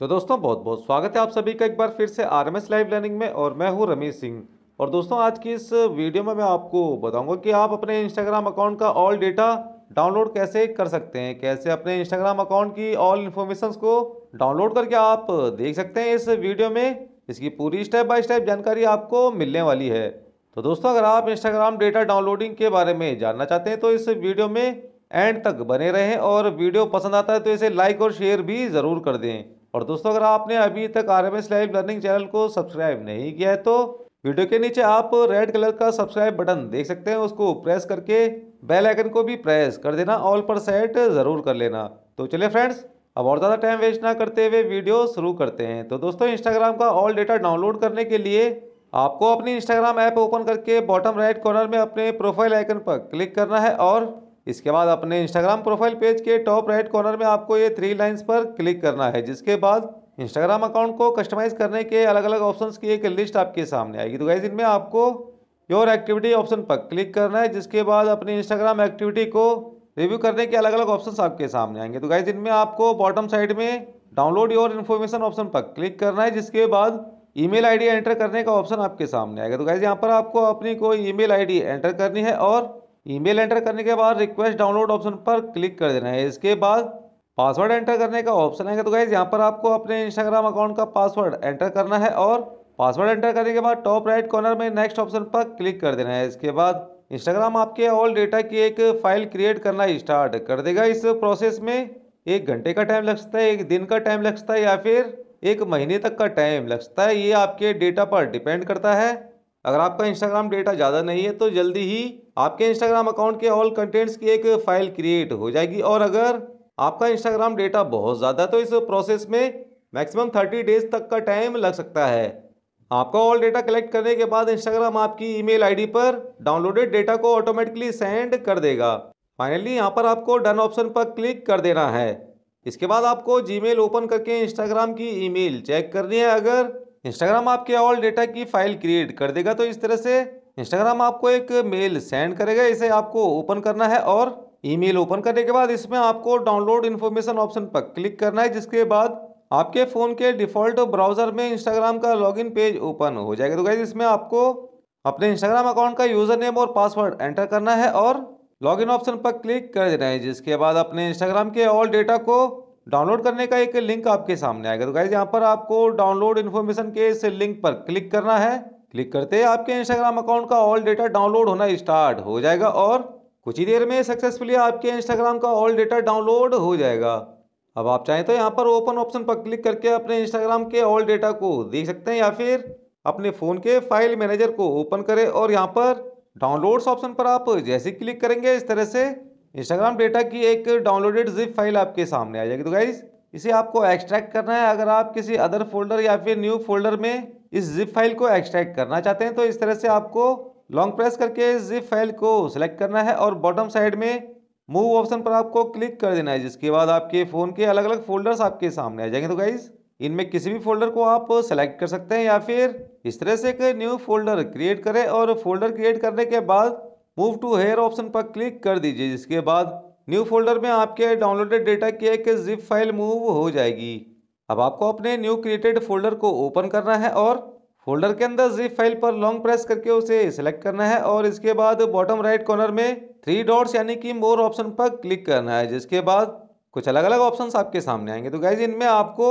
तो दोस्तों बहुत बहुत स्वागत है आप सभी का एक बार फिर से R M S live learning में और मैं हूं रमेश सिंह और दोस्तों आज की इस वीडियो में मैं आपको बताऊंगा कि आप अपने इंस्टाग्राम अकाउंट का ऑल डेटा डाउनलोड कैसे कर सकते हैं कैसे अपने इंस्टाग्राम अकाउंट की ऑल इन्फॉर्मेशन को डाउनलोड करके आप देख सकते हैं इस वीडियो में इसकी पूरी स्टेप बाय स्टेप जानकारी आपको मिलने वाली है तो दोस्तों अगर आप इंस्टाग्राम डेटा डाउनलोडिंग के बारे में जानना चाहते हैं तो इस वीडियो में एंड तक बने रहें और वीडियो पसंद आता है तो इसे लाइक और शेयर भी ज़रूर कर दें और दोस्तों अगर आपने अभी तक R M live learning channel को सब्सक्राइब नहीं किया है तो वीडियो के नीचे आप रेड कलर का सब्सक्राइब बटन देख सकते हैं उसको प्रेस करके बेल आइकन को भी प्रेस कर देना ऑल पर सेट ज़रूर कर लेना तो चलिए फ्रेंड्स अब और ज़्यादा टाइम वेस्ट ना करते हुए वीडियो शुरू करते हैं तो दोस्तों इंस्टाग्राम का ऑल डेटा डाउनलोड करने के लिए आपको अपनी इंस्टाग्राम ऐप ओपन करके बॉटम राइट कॉर्नर में अपने प्रोफाइल आइकन पर क्लिक करना है और इसके बाद अपने इंस्टाग्राम प्रोफाइल पेज के टॉप राइट कॉर्नर में आपको ये थ्री लाइन्स पर क्लिक करना है जिसके बाद इंस्टाग्राम अकाउंट को कस्टमाइज करने के अलग अलग ऑप्शन की एक लिस्ट आपके सामने आएगी तो गाइज इनमें आपको योर एक्टिविटी ऑप्शन पर क्लिक करना है जिसके बाद अपनी इंस्टाग्राम एक्टिविटी को रिव्यू करने के अलग अलग ऑप्शन आपके सामने आएंगे तो गाइज इनमें आपको बॉटम साइड में डाउनलोड योर इन्फॉर्मेशन ऑप्शन पर क्लिक करना है जिसके बाद ईमेल आईडी एंटर करने का ऑप्शन आपके सामने आएगा तो गाइज यहाँ पर आपको अपनी कोई ईमेल आईडी एंटर करनी है और ईमेल एंटर करने के बाद रिक्वेस्ट डाउनलोड ऑप्शन पर क्लिक कर देना है इसके बाद पासवर्ड एंटर करने का ऑप्शन आएगा तो गाइज यहाँ पर आपको अपने इंस्टाग्राम अकाउंट का पासवर्ड एंटर करना है और पासवर्ड एंटर करने के बाद टॉप राइट कॉर्नर में नेक्स्ट ऑप्शन पर क्लिक कर देना है इसके बाद इंस्टाग्राम आपके ऑल डेटा की एक फाइल क्रिएट करना स्टार्ट कर देगा इस प्रोसेस में एक घंटे का टाइम लग है एक दिन का टाइम लग है या फिर एक महीने तक का टाइम लग है ये आपके डेटा पर डिपेंड करता है अगर आपका इंस्टाग्राम डेटा ज़्यादा नहीं है तो जल्दी ही आपके इंस्टाग्राम अकाउंट के ऑल कंटेंट्स की एक फाइल क्रिएट हो जाएगी और अगर आपका इंस्टाग्राम डेटा बहुत ज़्यादा तो इस प्रोसेस में मैक्सिमम थर्टी डेज तक का टाइम लग सकता है आपका ऑल डेटा कलेक्ट करने के बाद इंस्टाग्राम आपकी ईमेल आईडी पर डाउनलोडेड डेटा को ऑटोमेटिकली सेंड कर देगा फाइनली यहाँ पर आपको डन ऑप्शन पर क्लिक कर देना है इसके बाद आपको जीमेल ओपन करके इंस्टाग्राम की ईमेल चेक करनी है अगर इंस्टाग्राम आपके ऑल डेटा की फाइल क्रिएट कर देगा तो इस तरह से इंस्टाग्राम आपको एक मेल सेंड करेगा इसे आपको ओपन करना है और ईमेल ओपन करने के बाद इसमें आपको डाउनलोड इन्फॉर्मेशन ऑप्शन पर क्लिक करना है जिसके बाद आपके फ़ोन के डिफ़ॉल्ट ब्राउज़र में इंस्टाग्राम का लॉगिन पेज ओपन हो जाएगा तो गाइज इसमें आपको अपने इंस्टाग्राम अकाउंट का यूज़र नेम और पासवर्ड एंटर करना है और लॉगिन ऑप्शन पर क्लिक कर देना है जिसके बाद अपने इंस्टाग्राम के ऑल डेटा को डाउनलोड करने का एक लिंक आपके सामने आएगा तो गाइज यहाँ पर आपको डाउनलोड इन्फॉर्मेशन के इस लिंक पर क्लिक करना है क्लिक करते ही आपके इंस्टाग्राम अकाउंट का ऑल डेटा डाउनलोड होना स्टार्ट हो जाएगा और कुछ ही देर में सक्सेसफुली आपके इंस्टाग्राम का ऑल डेटा डाउनलोड हो जाएगा अब आप चाहें तो यहाँ पर ओपन ऑप्शन पर क्लिक करके अपने इंस्टाग्राम के ऑल डेटा को देख सकते हैं या फिर अपने फ़ोन के फाइल मैनेजर को ओपन करें और यहाँ पर डाउनलोड्स ऑप्शन पर आप जैसे क्लिक करेंगे इस तरह से इंस्टाग्राम डेटा की एक डाउनलोडेड जिप फाइल आपके सामने आ जाएगी तो गाइज़ इसे आपको एक्सट्रैक्ट करना है अगर आप किसी अदर फोल्डर या फिर न्यू फोल्डर में इस जिप फाइल को एक्सट्रैक्ट करना चाहते हैं तो इस तरह से आपको लॉन्ग प्रेस करके इस जिप फाइल को सिलेक्ट करना है और बॉटम साइड में मूव ऑप्शन पर आपको क्लिक कर देना है जिसके बाद आपके फ़ोन के अलग अलग फोल्डर्स आपके सामने आ जाएंगे तो गाइज़ इनमें किसी भी फोल्डर को आप सेलेक्ट कर सकते हैं या फिर इस तरह से एक न्यू फोल्डर क्रिएट करें और फोल्डर क्रिएट करने के बाद मूव टू हेयर ऑप्शन पर क्लिक कर दीजिए जिसके बाद न्यू फोल्डर में आपके डाउनलोडेड डेटा की एक जिप फाइल मूव हो जाएगी अब आपको अपने न्यू क्रिएटेड फोल्डर को ओपन करना है और फोल्डर के अंदर जिप फाइल पर लॉन्ग प्रेस करके उसे सिलेक्ट करना है और इसके बाद बॉटम राइट कॉर्नर में थ्री डॉट्स यानी कि मोर ऑप्शन पर क्लिक करना है जिसके बाद कुछ अलग अलग ऑप्शंस आपके सामने आएंगे तो गाइज इनमें आपको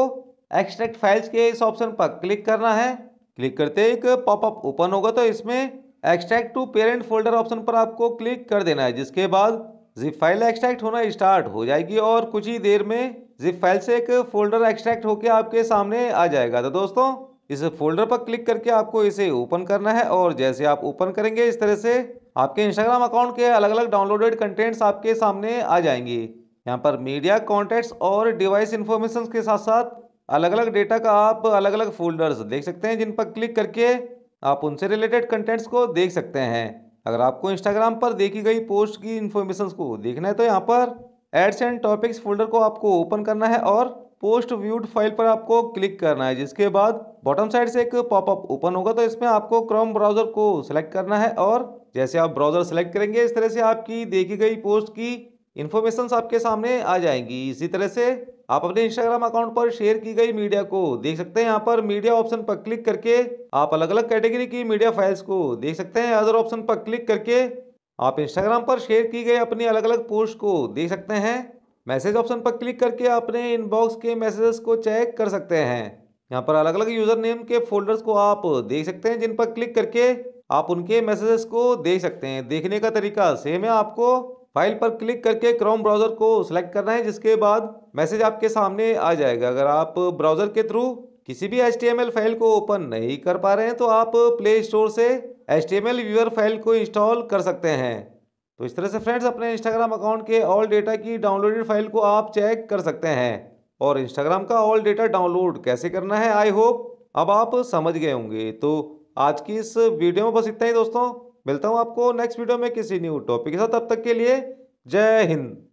एक्सट्रैक्ट फाइल्स के इस ऑप्शन पर क्लिक करना है क्लिक करते ही एक पॉपअप ओपन होगा तो इसमें extract to parent folder option पर आपको क्लिक कर देना है जिसके बाद जिप फाइल एक्सट्रैक्ट होना स्टार्ट हो जाएगी और कुछ ही देर में जिप फाइल से एक फोल्डर एक्सट्रैक्ट होकर आपके सामने आ जाएगा तो दोस्तों इस फोल्डर पर क्लिक करके आपको इसे ओपन करना है और जैसे आप ओपन करेंगे इस तरह से आपके इंस्टाग्राम अकाउंट के अलग अलग डाउनलोडेड कंटेंट्स आपके सामने आ जाएंगे यहाँ पर मीडिया कॉन्टेक्ट्स और डिवाइस इन्फॉर्मेशन के साथ साथ अलग अलग डेटा का आप अलग अलग फोल्डर्स देख सकते हैं जिन पर क्लिक करके आप उनसे रिलेटेड कंटेंट्स को देख सकते हैं अगर आपको इंस्टाग्राम पर देखी गई पोस्ट की इन्फॉर्मेशन को देखना है तो यहाँ पर एड्स एंड टॉपिक्स फोल्डर को आपको ओपन करना है और पोस्ट व्यूड फाइल पर आपको क्लिक करना है जिसके बाद बॉटम साइड से एक पॉपअप ओपन होगा तो इसमें आपको क्रोम ब्राउजर को सिलेक्ट करना है और जैसे आप ब्राउजर सेलेक्ट करेंगे इस तरह से आपकी देखी गई पोस्ट की इन्फॉर्मेशन आपके सामने आ जाएंगी इसी तरह से आप अपने इंस्टाग्राम अकाउंट पर शेयर की गई मीडिया को देख सकते हैं यहाँ पर मीडिया ऑप्शन पर क्लिक करके आप अलग अलग कैटेगरी की मीडिया फाइल्स को देख सकते हैं अदर ऑप्शन पर क्लिक करके आप इंस्टाग्राम पर शेयर की गई अपनी अलग अलग पोस्ट को देख सकते हैं मैसेज ऑप्शन पर क्लिक करके अपने इनबॉक्स के मैसेजेस को चेक कर सकते हैं यहाँ पर अलग अलग यूजर नेम के फोल्डर्स को आप देख सकते हैं जिन पर क्लिक करके आप उनके मैसेजेस को देख सकते हैं देखने का तरीका सेम है आपको फाइल पर क्लिक करके क्रोम ब्राउज़र को सिलेक्ट करना है जिसके बाद मैसेज आपके सामने आ जाएगा अगर आप ब्राउज़र के थ्रू किसी भी एच फाइल को ओपन नहीं कर पा रहे हैं तो आप प्ले स्टोर से एच व्यूअर फाइल को इंस्टॉल कर सकते हैं तो इस तरह से फ्रेंड्स अपने इंस्टाग्राम अकाउंट के ऑल डेटा की डाउनलोडेड फाइल को आप चेक कर सकते हैं और इंस्टाग्राम का ऑल डेटा डाउनलोड कैसे करना है आई होप अब आप समझ गए होंगे तो आज की इस वीडियो में बस इतना ही दोस्तों मिलता हूँ आपको नेक्स्ट वीडियो में किसी न्यू टॉपिक के साथ तब तक के लिए जय हिंद